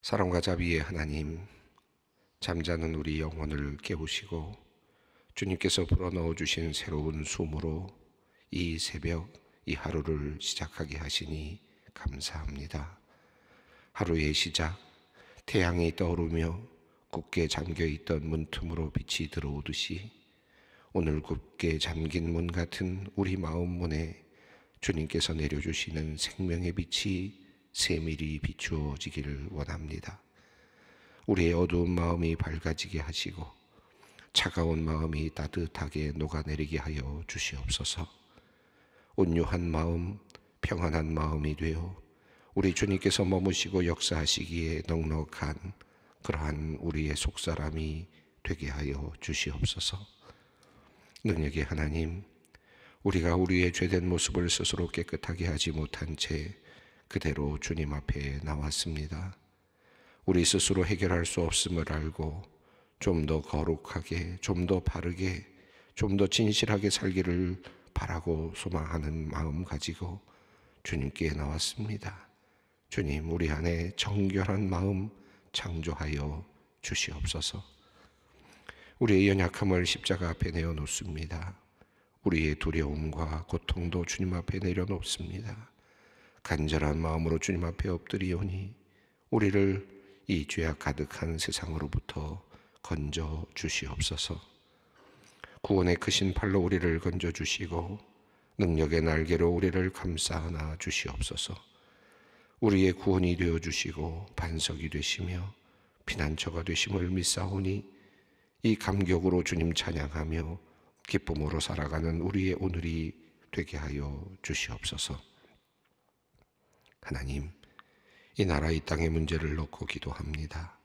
사랑과 자비의 하나님, 잠자는 우리 영혼을 깨우시고 주님께서 불어넣어 주신 새로운 숨으로 이 새벽, 이 하루를 시작하게 하시니 감사합니다. 하루의 시작, 태양이 떠오르며 굳게 잠겨 있던 문틈으로 빛이 들어오듯이 오늘 굳게 잠긴 문 같은 우리 마음 문에 주님께서 내려주시는 생명의 빛이 세밀히 비추어지기를 원합니다. 우리의 어두운 마음이 밝아지게 하시고 차가운 마음이 따뜻하게 녹아내리게 하여 주시옵소서. 온유한 마음, 평안한 마음이 되어 우리 주님께서 머무시고 역사하시기에 넉넉한 그러한 우리의 속사람이 되게 하여 주시옵소서. 능력의 하나님, 우리가 우리의 죄된 모습을 스스로 깨끗하게 하지 못한 채 그대로 주님 앞에 나왔습니다. 우리 스스로 해결할 수 없음을 알고 좀 더 거룩하게, 좀 더 바르게, 좀 더 진실하게 살기를 바라고 소망하는 마음 가지고 주님께 나왔습니다. 주님, 우리 안에 정결한 마음 창조하여 주시옵소서. 우리의 연약함을 십자가 앞에 내어놓습니다. 우리의 두려움과 고통도 주님 앞에 내려놓습니다. 간절한 마음으로 주님 앞에 엎드리오니 우리를 이 죄악 가득한 세상으로부터 건져 주시옵소서. 구원의 크신 팔로 우리를 건져 주시고 능력의 날개로 우리를 감싸 안아 주시옵소서. 우리의 구원이 되어 주시고 반석이 되시며 피난처가 되심을 믿사오니 이 감격으로 주님 찬양하며 기쁨으로 살아가는 우리의 오늘이 되게 하여 주시옵소서. 하나님, 이 나라 이 땅의 문제를 놓고 기도합니다.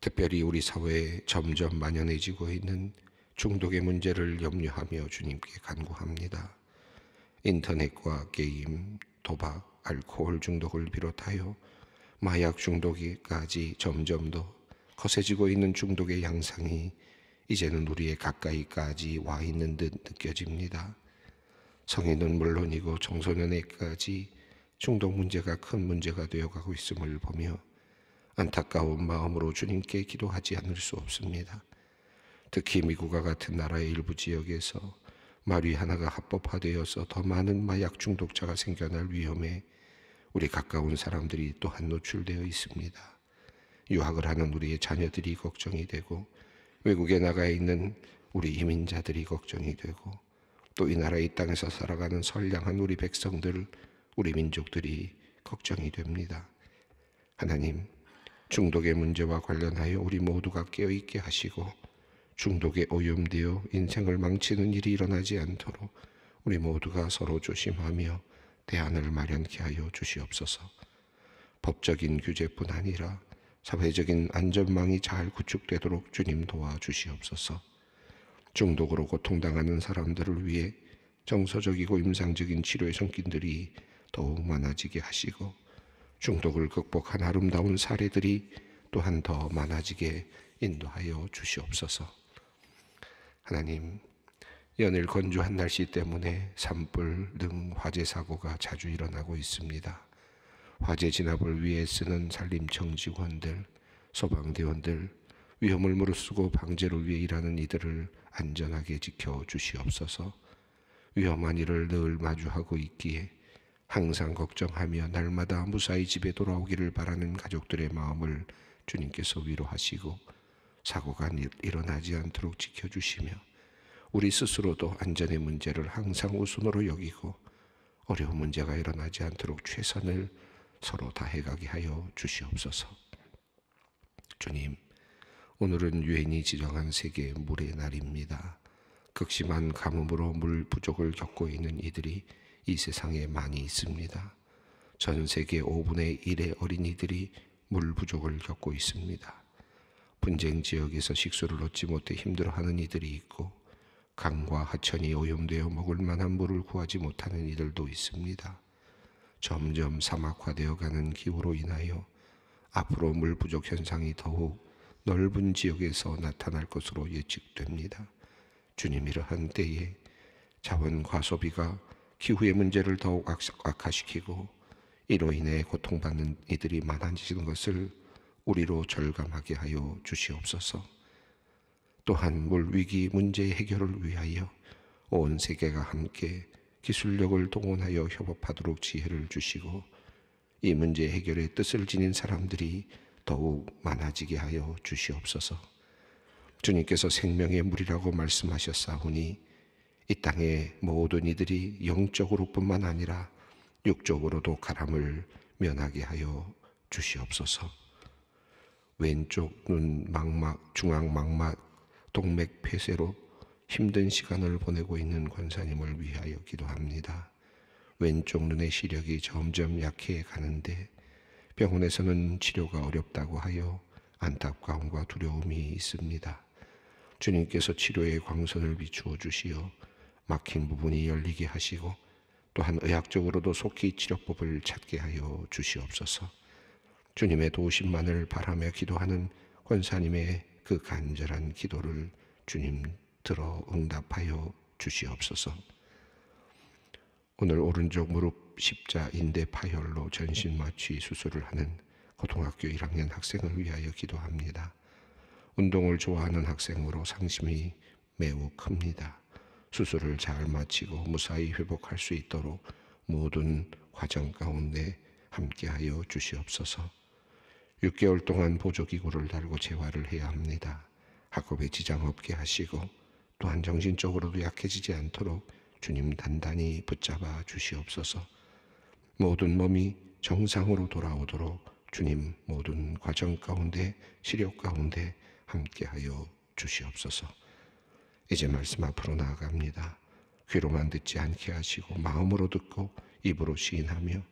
특별히 우리 사회에 점점 만연해지고 있는 중독의 문제를 염려하며 주님께 간구합니다. 인터넷과 게임, 도박, 알코올 중독을 비롯하여 마약 중독까지 점점 더 거세지고 있는 중독의 양상이 이제는 우리의 가까이까지 와 있는 듯 느껴집니다. 성인은 물론이고 청소년에까지 중독 문제가 큰 문제가 되어가고 있음을 보며 안타까운 마음으로 주님께 기도하지 않을 수 없습니다. 특히 미국과 같은 나라의 일부 지역에서 마리 하나가 합법화되어서 더 많은 마약 중독자가 생겨날 위험에 우리 가까운 사람들이 또한 노출되어 있습니다. 유학을 하는 우리의 자녀들이 걱정이 되고 외국에 나가 있는 우리 이민자들이 걱정이 되고 또 이 나라의 땅에서 살아가는 선량한 우리 백성들 을 우리 민족들이 걱정이 됩니다. 하나님, 중독의 문제와 관련하여 우리 모두가 깨어있게 하시고 중독에 오염되어 인생을 망치는 일이 일어나지 않도록 우리 모두가 서로 조심하며 대안을 마련케 하여 주시옵소서. 법적인 규제뿐 아니라 사회적인 안전망이 잘 구축되도록 주님 도와주시옵소서. 중독으로 고통당하는 사람들을 위해 정서적이고 임상적인 치료의 손길들이 더욱 많아지게 하시고 중독을 극복한 아름다운 사례들이 또한 더 많아지게 인도하여 주시옵소서. 하나님, 연일 건조한 날씨 때문에 산불 등 화재 사고가 자주 일어나고 있습니다. 화재 진압을 위해 쓰는 산림청 직원들, 소방대원들, 위험을 무릅쓰고 방제를 위해 일하는 이들을 안전하게 지켜 주시옵소서. 위험한 일을 늘 마주하고 있기에 항상 걱정하며 날마다 무사히 집에 돌아오기를 바라는 가족들의 마음을 주님께서 위로하시고 사고가 일어나지 않도록 지켜주시며 우리 스스로도 안전의 문제를 항상 우선으로 여기고 어려운 문제가 일어나지 않도록 최선을 서로 다해가게 하여 주시옵소서. 주님, 오늘은 유엔이 지정한 세계 의 물의 날입니다. 극심한 가뭄으로 물 부족을 겪고 있는 이들이 이 세상에 많이 있습니다. 전 세계 5분의 1의 어린이들이 물 부족을 겪고 있습니다. 분쟁 지역에서 식수를 얻지 못해 힘들어하는 이들이 있고 강과 하천이 오염되어 먹을 만한 물을 구하지 못하는 이들도 있습니다. 점점 사막화되어 가는 기후로 인하여 앞으로 물 부족 현상이 더욱 넓은 지역에서 나타날 것으로 예측됩니다. 주님 이러한 때에 자원 과소비가 기후의 문제를 더욱 악화시키고 이로 인해 고통받는 이들이 많아지는 것을 우리로 절감하게 하여 주시옵소서. 또한 물 위기 문제 해결을 위하여 온 세계가 함께 기술력을 동원하여 협업하도록 지혜를 주시고 이 문제 해결의 뜻을 지닌 사람들이 더욱 많아지게 하여 주시옵소서. 주님께서 생명의 물이라고 말씀하셨사오니 이 땅의 모든 이들이 영적으로뿐만 아니라 육적으로도 가람을 면하게 하여 주시옵소서. 왼쪽 눈 망막, 중앙 망막, 동맥 폐쇄로 힘든 시간을 보내고 있는 권사님을 위하여 기도합니다. 왼쪽 눈의 시력이 점점 약해 가는데 병원에서는 치료가 어렵다고 하여 안타까움과 두려움이 있습니다. 주님께서 치료의 광선을 비추어 주시어 막힌 부분이 열리게 하시고 또한 의학적으로도 속히 치료법을 찾게 하여 주시옵소서. 주님의 도우심만을 바라며 기도하는 권사님의 그 간절한 기도를 주님 들어 응답하여 주시옵소서. 오늘 오른쪽 무릎 십자 인대 파열로 전신 마취 수술을 하는 고등학교 1학년 학생을 위하여 기도합니다. 운동을 좋아하는 학생으로 상심이 매우 큽니다. 수술을 잘 마치고 무사히 회복할 수 있도록 모든 과정 가운데 함께하여 주시옵소서. 6개월 동안 보조기구를 달고 재활을 해야 합니다. 학업에 지장 없게 하시고 또한 정신적으로도 약해지지 않도록 주님 단단히 붙잡아 주시옵소서. 모든 몸이 정상으로 돌아오도록 주님 모든 과정 가운데 시력 가운데 함께하여 주시옵소서. 이제 말씀 앞으로 나아갑니다. 귀로만 듣지 않게 하시고 마음으로 듣고 입으로 시인하며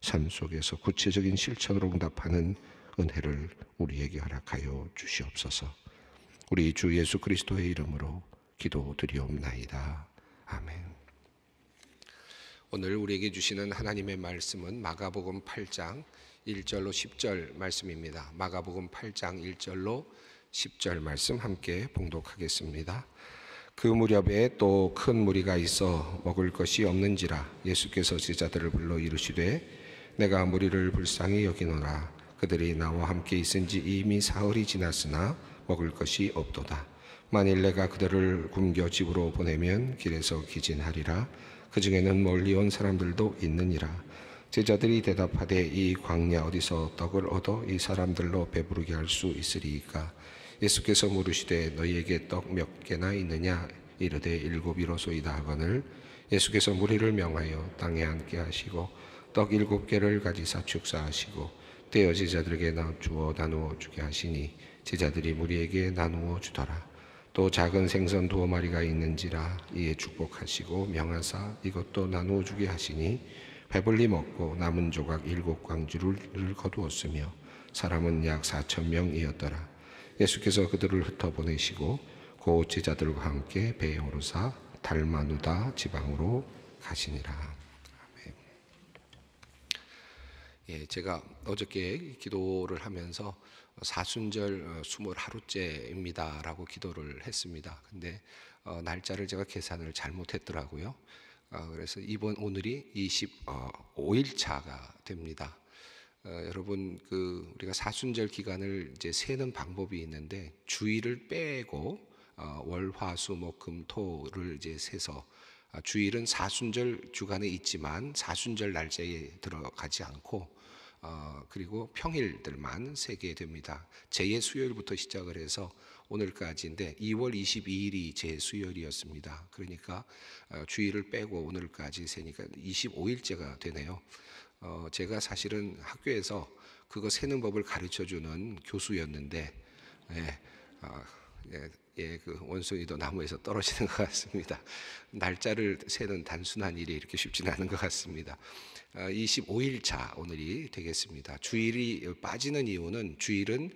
삶 속에서 구체적인 실천으로 응답하는 은혜를 우리에게 허락하여 주시옵소서. 우리 주 예수 그리스도의 이름으로 기도드리옵나이다. 아멘. 오늘 우리에게 주시는 하나님의 말씀은 마가복음 8장 1절로 10절 말씀입니다. 마가복음 8장 1절로 10절 말씀 함께 봉독하겠습니다. 그 무렵에 또 큰 무리가 있어 먹을 것이 없는지라 예수께서 제자들을 불러 이르시되 내가 무리를 불쌍히 여기노라 그들이 나와 함께 있은지 이미 사흘이 지났으나 먹을 것이 없도다 만일 내가 그들을 굶겨 집으로 보내면 길에서 기진하리라 그 중에는 멀리 온 사람들도 있느니라 제자들이 대답하되 이 광야 어디서 떡을 얻어 이 사람들로 배부르게 할수있으리이 예수께서 물으시되 너희에게 떡 몇 개나 있느냐 이르되 일곱이로소이다 하거늘 예수께서 무리를 명하여 땅에 앉게 하시고 떡 일곱 개를 가지사 축사하시고 떼어 제자들에게 주어 나누어 주게 하시니 제자들이 무리에게 나누어 주더라 또 작은 생선 두어 마리가 있는지라 이에 축복하시고 명하사 이것도 나누어 주게 하시니 배불리 먹고 남은 조각 일곱 광주를 거두었으며 사람은 약 사천 명이었더라 예수께서 그들을 흩어보내시고 고 그 제자들과 함께 배에 오르사 달마누다 지방으로 가시니라. 아멘. 예, 제가 어저께 기도를 하면서 사순절 21하루째입니다라고 어, 기도를 했습니다. 근데 어, 날짜를 제가 계산을 잘못했더라고요. 어, 그래서 이번 오늘이 25일차가 됩니다. 어, 여러분 그 우리가 사순절 기간을 이제 세는 방법이 있는데 주일을 빼고 어, 월화수 목 금토를 이제 세서 아, 주일은 사순절 주간에 있지만 사순절 날짜에 들어가지 않고 어, 그리고 평일들만 세게 됩니다. 제의 수요일부터 시작을 해서 오늘까지인데 2월 22일이 제 수요일이었습니다. 그러니까 어, 주일을 빼고 오늘까지 세니까 25일째가 되네요. 어, 제가 사실은 학교에서 그거 세는 법을 가르쳐 주는 교수였는데, 예, 아, 예, 예, 그 원숭이도 나무에서 떨어지는 것 같습니다. 날짜를 세는 단순한 일이 이렇게 쉽지는 않은 것 같습니다. 아, 25일 차 오늘이 되겠습니다. 주일이 빠지는 이유는 주일은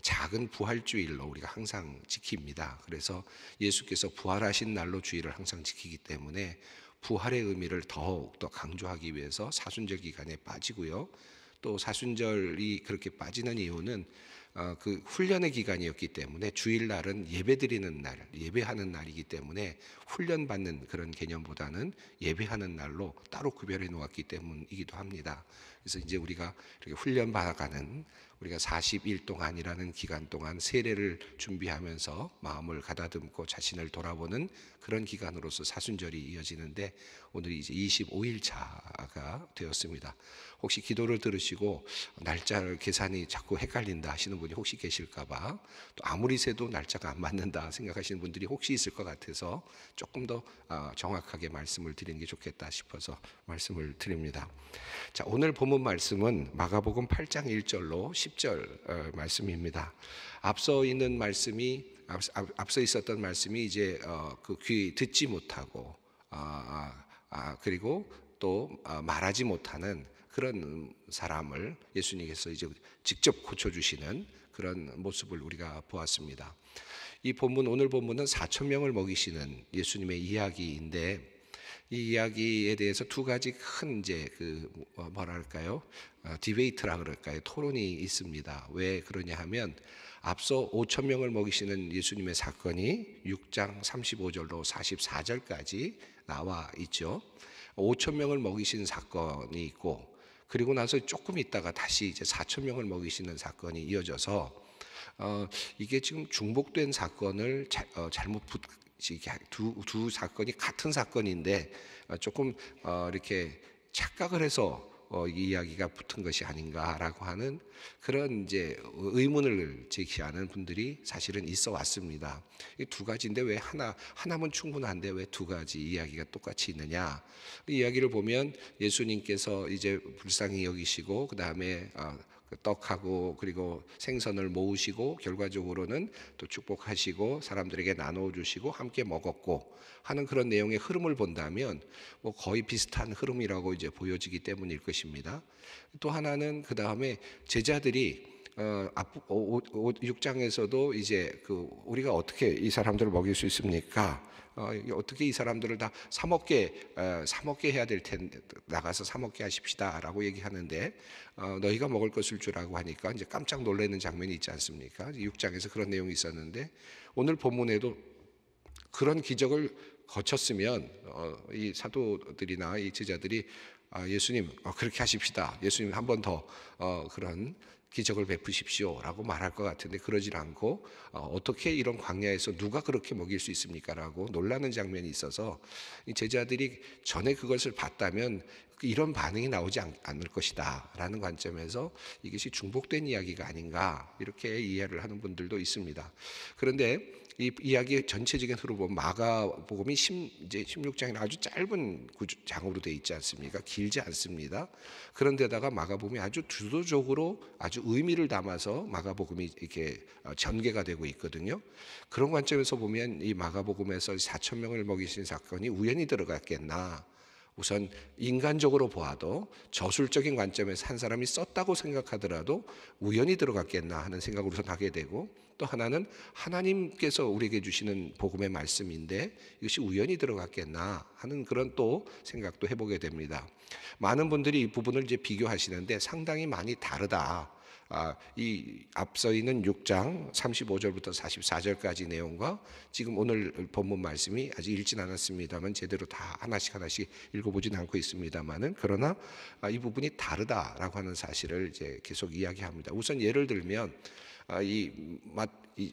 작은 부활주일로 우리가 항상 지킵니다. 그래서 예수께서 부활하신 날로 주일을 항상 지키기 때문에 부활의 의미를 더욱더 강조하기 위해서 사순절 기간에 빠지고요. 또 사순절이 그렇게 빠지는 이유는 어, 그 훈련의 기간이었기 때문에 주일날은 예배드리는 날, 예배하는 날이기 때문에 훈련받는 그런 개념보다는 예배하는 날로 따로 구별해 놓았기 때문이기도 합니다. 그래서 이제 우리가 이렇게 훈련받아가는 우리가 40일 동안이라는 기간 동안 세례를 준비하면서 마음을 가다듬고 자신을 돌아보는 그런 기간으로서 사순절이 이어지는데 오늘이 이제 25일차가 되었습니다. 혹시 기도를 들으시고 날짜를 계산이 자꾸 헷갈린다 하시는 분이 혹시 계실까봐 또 아무리 세도 날짜가 안 맞는다 생각하시는 분들이 혹시 있을 것 같아서 조금 더 아, 정확하게 말씀을 드리는 게 좋겠다 싶어서 말씀을 드립니다. 자, 오늘 본문 말씀은 마가복음 8장 1절로 10절 어, 말씀입니다. 앞서 있는 말씀이 앞서 있었던 말씀이 이제 어, 그 귀 듣지 못하고 아, 아 아, 그리고 또 아, 말하지 못하는 그런 사람을 예수님께서 이제 직접 고쳐주시는 그런 모습을 우리가 보았습니다. 이 본문 오늘 본문은 4천 명을 먹이시는 예수님의 이야기인데 이 이야기에 대해서 두 가지 큰 이제 그 뭐, 뭐랄까요 아, 디베이트라 그럴까요 토론이 있습니다. 왜 그러냐 하면 앞서 5천 명을 먹이시는 예수님의 사건이 6장 35절로 44절까지 나와 있죠. 5천 명을 먹이신 사건이 있고 그리고 나서 조금 있다가 다시 이제 4천 명을 먹이시는 사건이 이어져서 어, 이게 지금 중복된 사건을 자, 어, 잘못 붙 두, 두 사건이 같은 사건인데 어, 조금 어, 이렇게 착각을 해서 어, 이 이야기가 붙은 것이 아닌가라고 하는 그런 이제 의문을 제기하는 분들이 사실은 있어 왔습니다. 이 두 가지인데 왜 하나 하나면 충분한데 왜 두 가지 이야기가 똑같이 있느냐? 이 이야기를 보면 예수님께서 이제 불쌍히 여기시고 그 다음에 어, 그 떡하고 그리고 생선을 모으시고 결과적으로는 또 축복하시고 사람들에게 나눠 주시고 함께 먹었고 하는 그런 내용의 흐름을 본다면 뭐 거의 비슷한 흐름이라고 이제 보여지기 때문일 것입니다. 또 하나는 그다음에 제자들이 어, 6장에서도 어, 이제 그 우리가 어떻게 이 사람들을 먹일 수 있습니까? 어, 어떻게 이 사람들을 다 사먹게 어, 사먹게 해야 될 텐데 나가서 사먹게 하십시다라고 얘기하는데 어, 너희가 먹을 것을 주라고 하니까 이제 깜짝 놀라는 장면이 있지 않습니까? 6장에서 그런 내용이 있었는데 오늘 본문에도 그런 기적을 거쳤으면 어, 이 사도들이나 이 제자들이 아, 예수님 어, 그렇게 하십시다. 예수님 한 번 더 어, 그런 기적을 베푸십시오라고 말할 것 같은데 그러질 않고 어, 어떻게 이런 광야에서 누가 그렇게 먹일 수 있습니까라고 놀라는 장면이 있어서 제자들이 전에 그것을 봤다면 이런 반응이 나오지 않을 것이다라는 관점에서 이것이 중복된 이야기가 아닌가 이렇게 이해를 하는 분들도 있습니다. 그런데 이 이야기 의 전체적인 흐로 보면 마가복음이 1 이제 16장이 아주 짧은 구조, 장으로 되어 있지 않습니까? 길지 않습니다. 그런데다가 마가복음이 아주 주도적으로 아주 의미를 담아서 마가복음이 이렇게 어, 전개가 되고 있거든요. 그런 관점에서 보면 이 마가복음에서 4천 명을 먹이신 사건이 우연히 들어갔겠나? 우선 인간적으로 보아도 저술적인 관점에서 한 사람이 썼다고 생각하더라도 우연히 들어갔겠나 하는 생각을 우선 하게 되고 또 하나는 하나님께서 우리에게 주시는 복음의 말씀인데 이것이 우연히 들어갔겠나 하는 그런 또 생각도 해보게 됩니다. 많은 분들이 이 부분을 이제 비교하시는데 상당히 많이 다르다. 아, 이 앞서 있는 6장 35절부터 44절까지 내용과 지금 오늘 본문 말씀이 아직 읽진 않았습니다만 제대로 다 하나씩 하나씩 읽어보진 않고 있습니다만은 그러나 아, 이 부분이 다르다라고 하는 사실을 이제 계속 이야기합니다. 우선 예를 들면 아, 이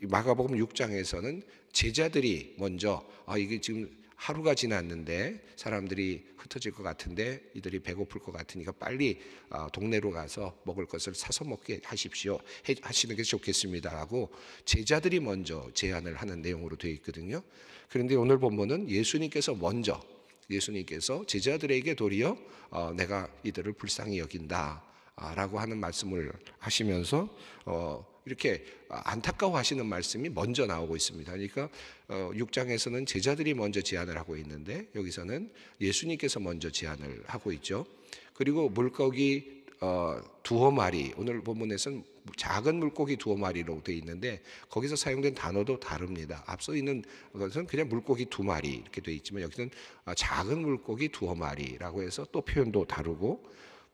마가복음 6장에서는 제자들이 먼저 아 이게 지금 하루가 지났는데 사람들이 흩어질 것 같은데 이들이 배고플 것 같으니까 빨리 어, 동네로 가서 먹을 것을 사서 먹게 하십시오. 하시는 게 좋겠습니다. 하고 제자들이 먼저 제안을 하는 내용으로 되어 있거든요. 그런데 오늘 본문은 예수님께서 먼저 예수님께서 제자들에게 도리어 어, 내가 이들을 불쌍히 여긴다. 아, 라고 하는 말씀을 하시면서 어, 이렇게 안타까워하시는 말씀이 먼저 나오고 있습니다. 그러니까 6장에서는 어, 제자들이 먼저 제안을 하고 있는데 여기서는 예수님께서 먼저 제안을 하고 있죠. 그리고 물고기 어, 두어 마리 오늘 본문에서는 작은 물고기 두어 마리로 되어 있는데 거기서 사용된 단어도 다릅니다. 앞서 있는 것은 그냥 물고기 두 마리 이렇게 되어 있지만 여기는 어, 작은 물고기 두어 마리라고 해서 또 표현도 다르고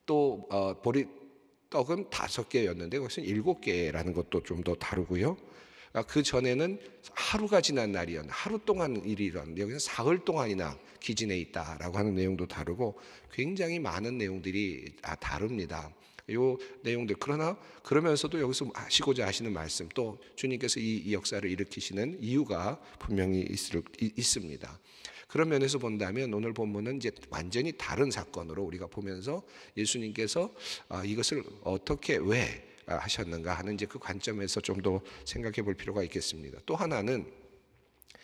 또 보리 떡은 다섯 개였는데 그것은 일곱 개라는 것도 좀 더 다르고요. 아, 그 전에는 하루가 지난 날이었, 하루 동안 일이 일어는데 여기는 사흘 동안이나 기진해 있다라고 하는 내용도 다르고 굉장히 많은 내용들이 다릅니다요 내용들 그러나 그러면서도 여기서 하시고자 하시는 말씀 또 주님께서 이 역사를 일으키시는 이유가 분명히 있을, 있습니다. 그런 면에서 본다면 오늘 본문은 이제 완전히 다른 사건으로 우리가 보면서 예수님께서 아, 이것을 어떻게 왜 아, 하셨는가 하는 이제 그 관점에서 좀 더 생각해 볼 필요가 있겠습니다. 또 하나는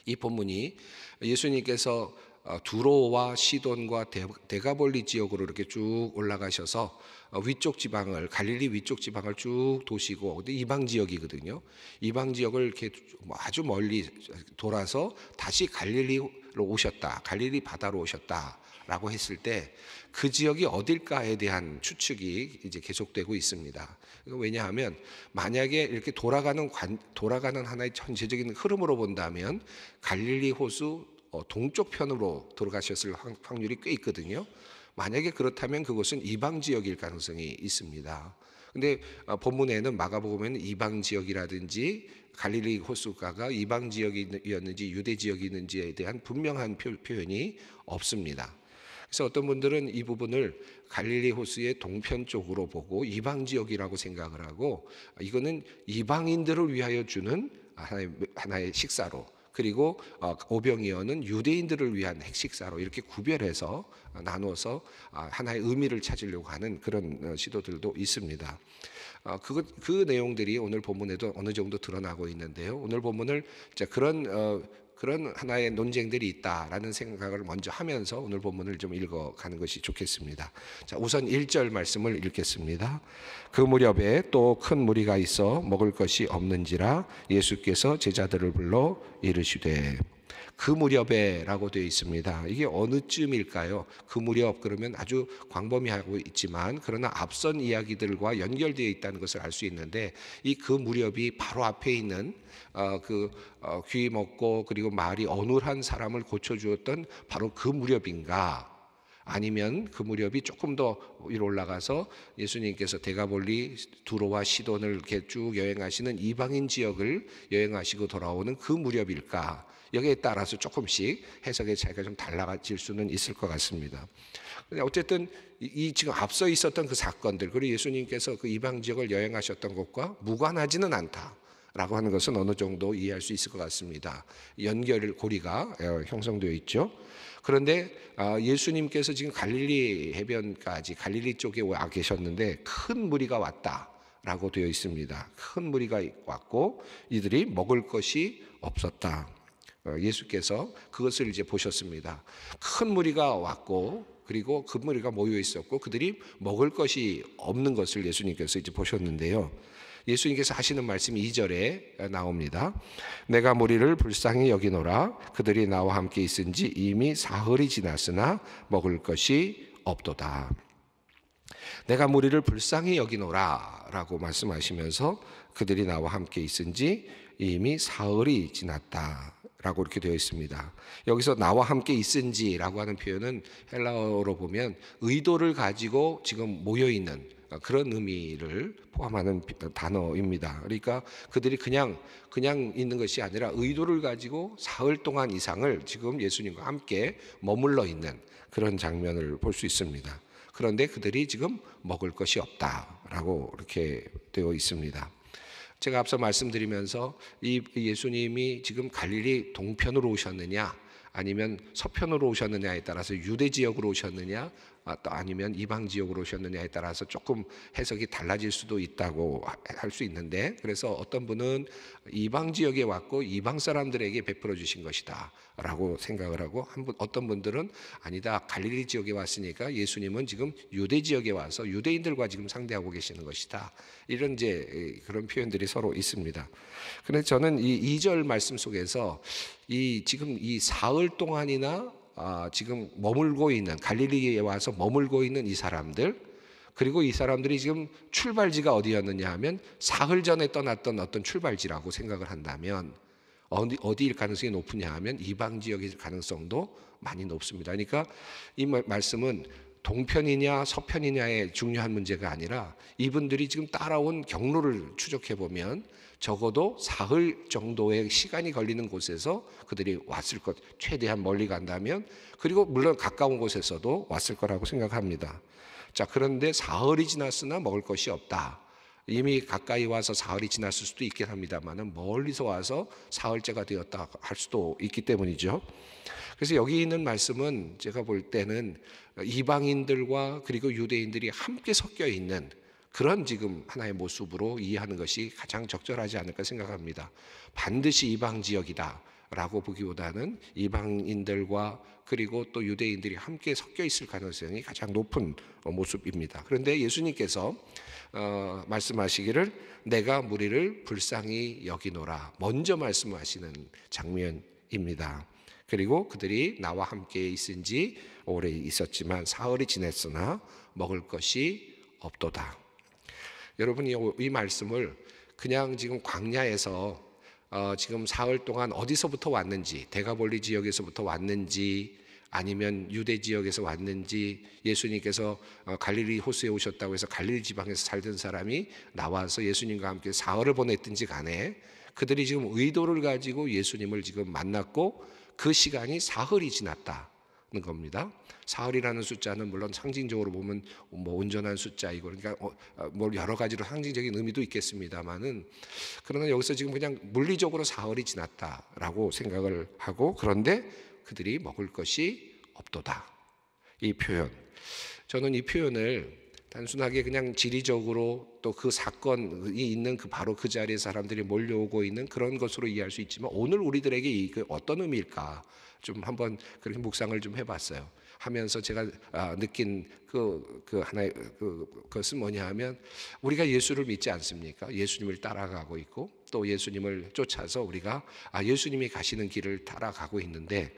이 본문이 예수님께서 어, 두로와 시돈과 대가볼리 지역으로 이렇게 쭉 올라가셔서 어, 위쪽 지방을 갈릴리 위쪽 지방을 쭉 도시고 근데 이방 지역이거든요. 이방 지역을 이렇게 뭐 아주 멀리 돌아서 다시 갈릴리로 오셨다. 갈릴리 바다로 오셨다라고 했을 때 그 지역이 어딜까에 대한 추측이 이제 계속되고 있습니다. 왜냐하면 만약에 이렇게 돌아가는 관, 돌아가는 하나의 전체적인 흐름으로 본다면 갈릴리 호수 어, 동쪽 편으로 돌아가셨을 확률이 꽤 있거든요. 만약에 그렇다면 그곳은 이방 지역일 가능성이 있습니다. 근데 어, 본문에는 마가복음에는 이방 지역이라든지 갈릴리 호수가가 이방 지역이었는지 유대 지역이었는지에 대한 분명한 표현이 없습니다. 그래서 어떤 분들은 이 부분을 갈릴리 호수의 동편 쪽으로 보고 이방 지역이라고 생각을 하고 이거는 이방인들을 위하여 주는 하나의 식사로 그리고 어, 오병이어는 유대인들을 위한 핵식사로 이렇게 구별해서 어, 나누어서 아, 하나의 의미를 찾으려고 하는 그런 어, 시도들도 있습니다. 그, 그 내용들이 오늘 본문에도 어느 정도 드러나고 있는데요. 오늘 본문을 그런 그런 하나의 논쟁들이 있다라는 생각을 먼저 하면서 오늘 본문을 좀 읽어가는 것이 좋겠습니다. 자, 우선 1절 말씀을 읽겠습니다. 그 무렵에 또 큰 무리가 있어 먹을 것이 없는지라 예수께서 제자들을 불러 이르시되 그 무렵에라고 되어 있습니다. 이게 어느 쯤일까요? 그 무렵 그러면 아주 광범위하고 있지만 그러나 앞선 이야기들과 연결되어 있다는 것을 알 수 있는데 이 그 무렵이 바로 앞에 있는 어, 그 어, 귀 먹고 그리고 말이 어눌한 사람을 고쳐주었던 바로 그 무렵인가 아니면 그 무렵이 조금 더 위로 올라가서 예수님께서 대가볼리 두로와 시돈을 이렇게 쭉 여행하시는 이방인 지역을 여행하시고 돌아오는 그 무렵일까? 여기에 따라서 조금씩 해석의 차이가 좀 달라질 수는 있을 것 같습니다. 어쨌든 이 지금 앞서 있었던 그 사건들 그리고 예수님께서 그 이방 지역을 여행하셨던 것과 무관하지는 않다. 라고 하는 것은 어느 정도 이해할 수 있을 것 같습니다. 연결 고리가 예, 형성되어 있죠. 그런데 아, 예수님께서 지금 갈릴리 해변까지 갈릴리 쪽에 와 계셨는데 큰 무리가 왔다. 라고 되어 있습니다. 큰 무리가 왔고 이들이 먹을 것이 없었다. 어, 예수께서 그것을 이제 보셨습니다. 큰 무리가 왔고 그리고 그 무리가 모여 있었고 그들이 먹을 것이 없는 것을 예수님께서 이제 보셨는데요. 예수님께서 하시는 말씀이 2절에 나옵니다. 내가 무리를 불쌍히 여기노라 그들이 나와 함께 있은지 이미 사흘이 지났으나 먹을 것이 없도다. 내가 무리를 불쌍히 여기노라라고 말씀하시면서 그들이 나와 함께 있은지 이미 사흘이 지났다. 라고 이렇게 되어 있습니다. 여기서 나와 함께 있은지라고 하는 표현은 헬라어로 보면 의도를 가지고 지금 모여 있는 아, 그런 의미를 포함하는 단어입니다. 그러니까 그들이 그냥 그냥 있는 것이 아니라 의도를 가지고 사흘 동안 이상을 지금 예수님과 함께 머물러 있는 그런 장면을 볼 수 있습니다. 그런데 그들이 지금 먹을 것이 없다라고 이렇게 되어 있습니다. 제가 앞서 말씀드리면서 이 예수님이 지금 갈릴리 동편으로 오셨느냐 아니면 서편으로 오셨느냐에 따라서 유대 지역으로 오셨느냐 아, 또 아니면 이방 지역으로 오셨느냐에 따라서 조금 해석이 달라질 수도 있다고 할 수 있는데 그래서 어떤 분은 이방 지역에 왔고 이방 사람들에게 베풀어 주신 것이다라고 생각을 하고 한분 어떤 분들은 아니다 갈릴리 지역에 왔으니까 예수님은 지금 유대 지역에 와서 유대인들과 지금 상대하고 계시는 것이다 이런 이제 그런 표현들이 서로 있습니다. 그런데 저는 이 2절 말씀 속에서 이 지금 이 사흘 동안이나 아, 지금 머물고 있는 갈릴리에 와서 머물고 있는 이 사람들 그리고 이 사람들이 지금 출발지가 어디였느냐 하면 사흘 전에 떠났던 어떤 출발지라고 생각을 한다면 어디, 어디일 가능성이 높으냐 하면 이방 지역일 가능성도 많이 높습니다. 그러니까 이 말씀은 말 동편이냐 서편이냐의 중요한 문제가 아니라 이분들이 지금 따라온 경로를 추적해 보면 적어도 사흘 정도의 시간이 걸리는 곳에서 그들이 왔을 것, 최대한 멀리 간다면, 그리고 물론 가까운 곳에서도 왔을 거라고 생각합니다. 자, 그런데 사흘이 지났으나 먹을 것이 없다. 이미 가까이 와서 사흘이 지났을 수도 있긴 합니다만 멀리서 와서 사흘째가 되었다 할 수도 있기 때문이죠. 그래서 여기 있는 말씀은 제가 볼 때는 이방인들과 그리고 유대인들이 함께 섞여 있는 그런 지금 하나의 모습으로 이해하는 것이 가장 적절하지 않을까 생각합니다. 반드시 이방 지역이다. 라고 보기보다는 이방인들과 그리고 또 유대인들이 함께 섞여 있을 가능성이 가장 높은 어, 모습입니다. 그런데 예수님께서 어, 말씀하시기를 내가 무리를 불쌍히 여기노라 먼저 말씀하시는 장면입니다. 그리고 그들이 나와 함께 있은지 오래 있었지만 사흘이 지냈으나 먹을 것이 없도다. 여러분이 이 말씀을 그냥 지금 광야에서 어, 지금 사흘 동안 어디서부터 왔는지 대가볼리 지역에서부터 왔는지 아니면 유대 지역에서 왔는지 예수님께서 어, 갈릴리 호수에 오셨다고 해서 갈릴리 지방에서 살던 사람이 나와서 예수님과 함께 사흘을 보냈든지 간에 그들이 지금 의도를 가지고 예수님을 지금 만났고 그 시간이 사흘이 지났다. 는 겁니다. 사흘이라는 숫자는 물론 상징적으로 보면 뭐 온전한 숫자이고 그러니까 어, 어, 뭐 여러 가지로 상징적인 의미도 있겠습니다만은 그러나 여기서 지금 그냥 물리적으로 사흘이 지났다라고 생각을 하고 그런데 그들이 먹을 것이 없도다. 이 표현. 저는 이 표현을 단순하게 그냥 지리적으로 또 그 사건이 있는 그 바로 그 자리에 사람들이 몰려오고 있는 그런 것으로 이해할 수 있지만 오늘 우리들에게 이게 어떤 의미일까? 좀 한번 그렇게 묵상을 좀 해봤어요. 하면서 제가 아, 느낀 그, 그 하나의 그, 것은 뭐냐 하면 우리가 예수를 믿지 않습니까? 예수님을 따라가고 있고 또 예수님을 쫓아서 우리가 아, 예수님이 가시는 길을 따라가고 있는데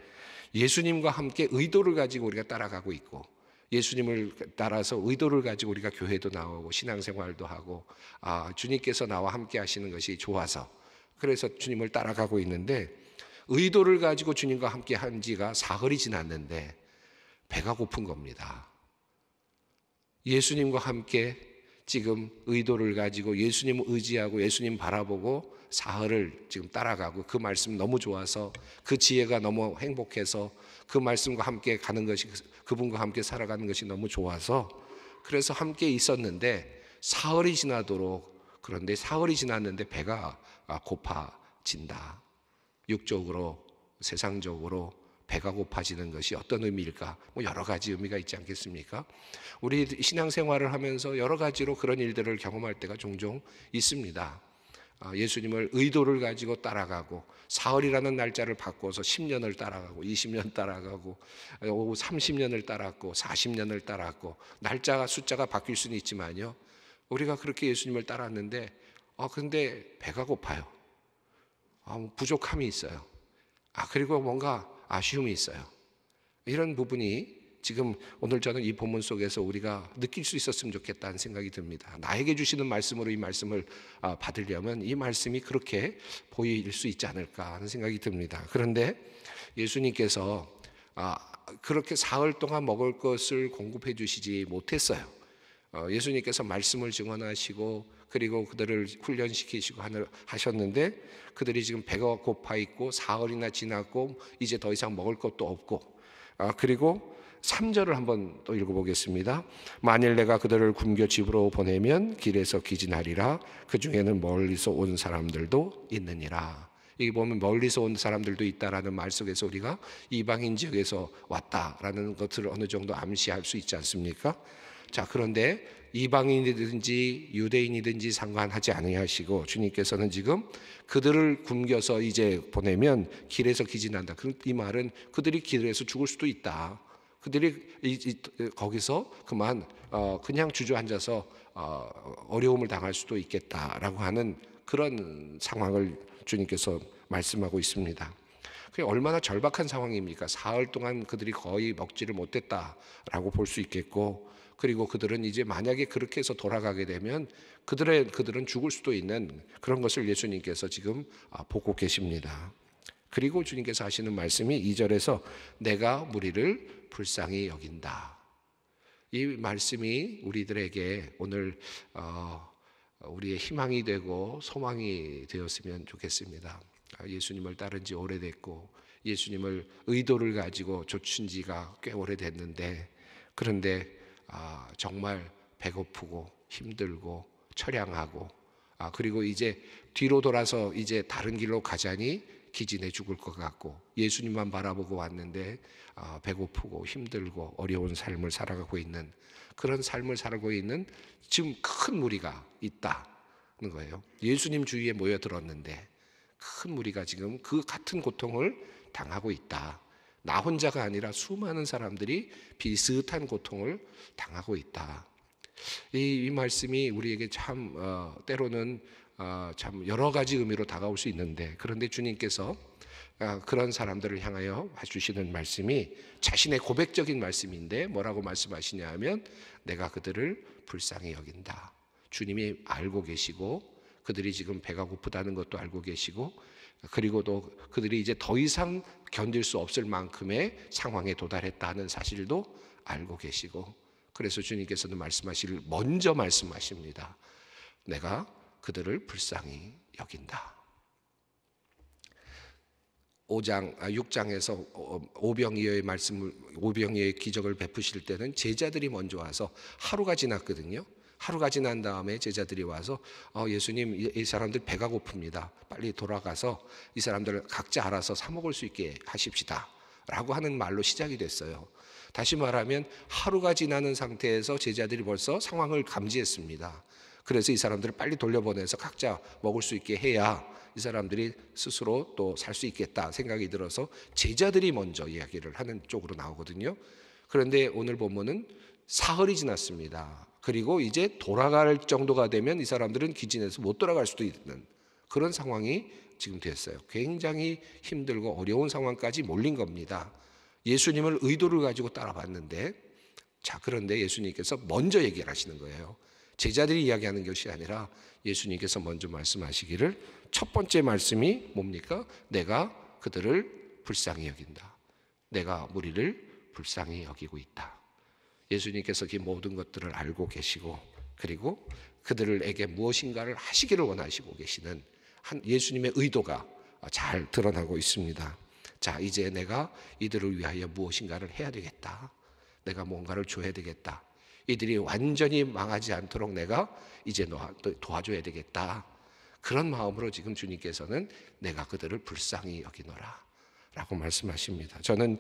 예수님과 함께 의도를 가지고 우리가 따라가고 있고 예수님을 따라서 의도를 가지고 우리가 교회도 나오고 신앙생활도 하고 아, 주님께서 나와 함께 하시는 것이 좋아서 그래서 주님을 따라가고 있는데 의도를 가지고 주님과 함께 한 지가 사흘이 지났는데 배가 고픈 겁니다. 예수님과 함께 지금 의도를 가지고 예수님 의지하고 예수님 바라보고 사흘을 지금 따라가고 그 말씀 너무 좋아서 그 지혜가 너무 행복해서 그 말씀과 함께 가는 것이 그분과 함께 살아가는 것이 너무 좋아서 그래서 함께 있었는데 사흘이 지나도록 그런데 사흘이 지났는데 배가 고파진다. 육적으로 세상적으로 배가 고파지는 것이 어떤 의미일까? 뭐 여러 가지 의미가 있지 않겠습니까? 우리 신앙생활을 하면서 여러 가지로 그런 일들을 경험할 때가 종종 있습니다. 아, 예수님을 의도를 가지고 따라가고 사흘이라는 날짜를 바꿔서 10년을 따라가고 20년 따라가고 30년을 따라고 40년을 따라고 날짜가 숫자가 바뀔 수는 있지만요. 우리가 그렇게 예수님을 따랐는데 아 근데 배가 고파요. 아, 뭐 부족함이 있어요. 아, 그리고 뭔가 아쉬움이 있어요. 이런 부분이 지금 오늘 저는 이 본문 속에서 우리가 느낄 수 있었으면 좋겠다는 생각이 듭니다. 나에게 주시는 말씀으로 이 말씀을 아, 받으려면 이 말씀이 그렇게 보일 수 있지 않을까 하는 생각이 듭니다. 그런데 예수님께서 아, 그렇게 사흘 동안 먹을 것을 공급해 주시지 못했어요. 어, 예수님께서 말씀을 증언하시고 그리고 그들을 훈련시키시고 하셨는데 그들이 지금 배가 고파 있고 사흘이나 지났고 이제 더 이상 먹을 것도 없고 아 그리고 3절을 한번 또 읽어보겠습니다. 만일 내가 그들을 굶겨 집으로 보내면 길에서 기진하리라 그 중에는 멀리서 온 사람들도 있느니라. 이기 보면 멀리서 온 사람들도 있다라는 말 속에서 우리가 이방인 지역에서 왔다라는 것을 어느 정도 암시할 수 있지 않습니까? 자, 그런데 이방인이든지 유대인이든지 상관하지 않으시고 주님께서는 지금 그들을 굶겨서 이제 보내면 길에서 기진한다. 그, 이 말은 그들이 길에서 죽을 수도 있다. 그들이 거기서 그만 어, 그냥 주저앉아서 어, 어려움을 당할 수도 있겠다라고 하는 그런 상황을 주님께서 말씀하고 있습니다. 그게 얼마나 절박한 상황입니까? 사흘 동안 그들이 거의 먹지를 못했다라고 볼 수 있겠고 그리고 그들은 이제 만약에 그렇게 해서 돌아가게 되면 그들의 그들은 죽을 수도 있는 그런 것을 예수님께서 지금 아, 보고 계십니다. 그리고 주님께서 하시는 말씀이 이절에서 내가 무리를 불쌍히 여긴다. 이 말씀이 우리들에게 오늘 어, 우리의 희망이 되고 소망이 되었으면 좋겠습니다. 아, 예수님을 따른 지 오래됐고 예수님을 의도를 가지고 조춘 지가 꽤 오래됐는데 그런데 아, 정말 배고프고 힘들고 처량하고 아, 그리고 이제 뒤로 돌아서 이제 다른 길로 가자니 기진해 죽을 것 같고 예수님만 바라보고 왔는데 아, 배고프고 힘들고 어려운 삶을 살아가고 있는 그런 삶을 살고 있는 지금 큰 무리가 있다는 거예요. 예수님 주위에 모여들었는데 큰 무리가 지금 그 같은 고통을 당하고 있다. 나 혼자가 아니라 수많은 사람들이 비슷한 고통을 당하고 있다. 이, 이 말씀이 우리에게 참 어, 때로는 어, 참 여러 가지 의미로 다가올 수 있는데 그런데 주님께서 어, 그런 사람들을 향하여 해주시는 말씀이 자신의 고백적인 말씀인데 뭐라고 말씀하시냐 하면 내가 그들을 불쌍히 여긴다. 주님이 알고 계시고 그들이 지금 배가 고프다는 것도 알고 계시고 그리고 도 그들이 이제 더 이상 견딜 수 없을 만큼의 상황에 도달했다는 사실도 알고 계시고 그래서 주님께서는 말씀하실 먼저 말씀하십니다. 내가 그들을 불쌍히 여긴다. 5장 6장에서 아, 어, 어, 오병이어의 말씀을 오병이어의 기적을 베푸실 때는 제자들이 먼저 와서 하루가 지났거든요. 하루가 지난 다음에 제자들이 와서 어, 예수님 이 사람들 배가 고픕니다. 빨리 돌아가서 이 사람들 각자 알아서 사 먹을 수 있게 하십시다. 라고 하는 말로 시작이 됐어요. 다시 말하면 하루가 지나는 상태에서 제자들이 벌써 상황을 감지했습니다. 그래서 이 사람들을 빨리 돌려보내서 각자 먹을 수 있게 해야 이 사람들이 스스로 또 살 수 있겠다 생각이 들어서 제자들이 먼저 이야기를 하는 쪽으로 나오거든요. 그런데 오늘 본문은 사흘이 지났습니다. 그리고 이제 돌아갈 정도가 되면 이 사람들은 기진해서 못 돌아갈 수도 있는 그런 상황이 지금 됐어요. 굉장히 힘들고 어려운 상황까지 몰린 겁니다. 예수님을 의도를 가지고 따라봤는데 자, 그런데 예수님께서 먼저 얘기를 하시는 거예요. 제자들이 이야기하는 것이 아니라 예수님께서 먼저 말씀하시기를 첫 번째 말씀이 뭡니까? 내가 그들을 불쌍히 여긴다. 내가 무리를 불쌍히 여기고 있다. 예수님께서 그 모든 것들을 알고 계시고 그리고 그들에게 무엇인가를 하시기를 원하시고 계시는 한 예수님의 의도가 잘 드러나고 있습니다. 자, 이제 내가 이들을 위하여 무엇인가를 해야 되겠다. 내가 뭔가를 줘야 되겠다. 이들이 완전히 망하지 않도록 내가 이제 도와줘야 되겠다. 그런 마음으로 지금 주님께서는 내가 그들을 불쌍히 여기노라. 라고 말씀하십니다. 저는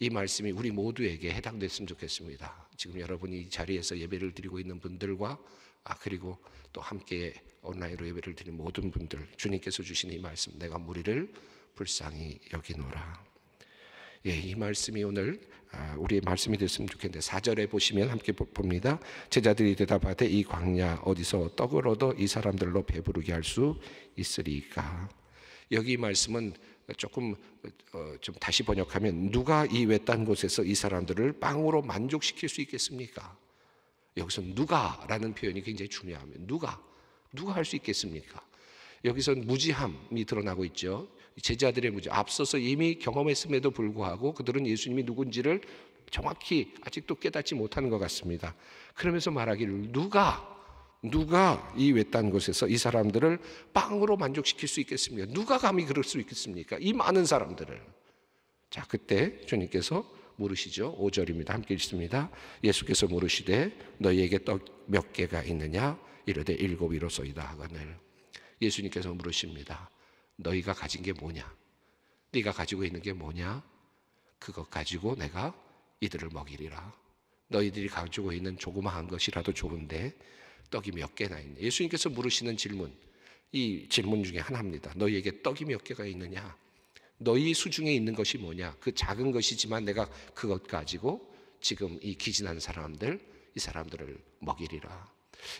이 말씀이 우리 모두에게 해당됐으면 좋겠습니다. 지금 여러분이 이 자리에서 예배를 드리고 있는 분들과 아 그리고 또 함께 온라인으로 예배를 드린 모든 분들 주님께서 주신 이 말씀 내가 무리를 불쌍히 여기노라. 예, 이 말씀이 오늘 아, 우리의 말씀이 됐으면 좋겠는데 4절에 보시면 함께 봅니다. 제자들이 대답하되 이 광야 어디서 떡을 얻어 이 사람들로 배부르게 할 수 있으리까. 여기 말씀은 조금 어, 좀 다시 번역하면 누가 이 외딴 곳에서 이 사람들을 빵으로 만족시킬 수 있겠습니까? 여기서 누가라는 표현이 굉장히 중요합니다. 누가 누가 할 수 있겠습니까? 여기서 무지함이 드러나고 있죠. 제자들의 무지 앞서서 이미 경험했음에도 불구하고 그들은 예수님이 누군지를 정확히 아직도 깨닫지 못하는 것 같습니다. 그러면서 말하기를 누가 누가 이 외딴 곳에서 이 사람들을 빵으로 만족시킬 수 있겠습니까? 누가 감히 그럴 수 있겠습니까? 이 많은 사람들을. 자, 그때 주님께서 물으시죠. 5절입니다. 함께 읽습니다. 예수께서 물으시되 너희에게 떡 몇 개가 있느냐? 이르되 일곱 이로소이다 하거늘. 예수님께서 물으십니다. 너희가 가진 게 뭐냐? 네가 가지고 있는 게 뭐냐? 그것 가지고 내가 이들을 먹이리라. 너희들이 가지고 있는 조그마한 것이라도 좋은데 떡이 몇 개나 있냐? 예수님께서 물으시는 질문, 이 질문 중에 하나입니다. 너희에게 떡이 몇 개가 있느냐? 너희 수중에 있는 것이 뭐냐? 그 작은 것이지만 내가 그것 가지고 지금 이 기진한 사람들, 이 사람들을 먹이리라.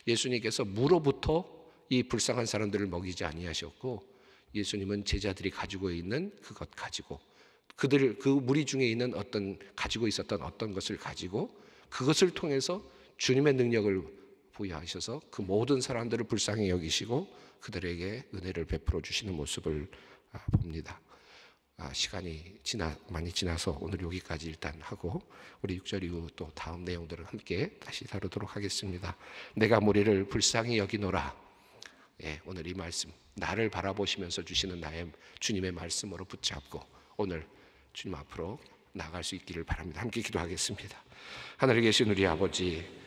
예수님께서 무로부터 이 불쌍한 사람들을 먹이지 아니하셨고 예수님은 제자들이 가지고 있는 그것 가지고 그들 그 무리 중에 있는 어떤 가지고 있었던 어떤 것을 가지고 그것을 통해서 주님의 능력을 부여하셔서 그 모든 사람들을 불쌍히 여기시고 그들에게 은혜를 베풀어 주시는 모습을 아, 봅니다. 아, 시간이 지나 많이 지나서 오늘 여기까지 일단 하고 우리 6절 이후 또 다음 내용들을 함께 다시 다루도록 하겠습니다. 내가 무리를 불쌍히 여기노라. 예, 오늘 이 말씀 나를 바라보시면서 주시는 나의 주님의 말씀으로 붙잡고 오늘 주님 앞으로 나갈 수 있기를 바랍니다. 함께 기도하겠습니다. 하늘에 계신 우리 아버지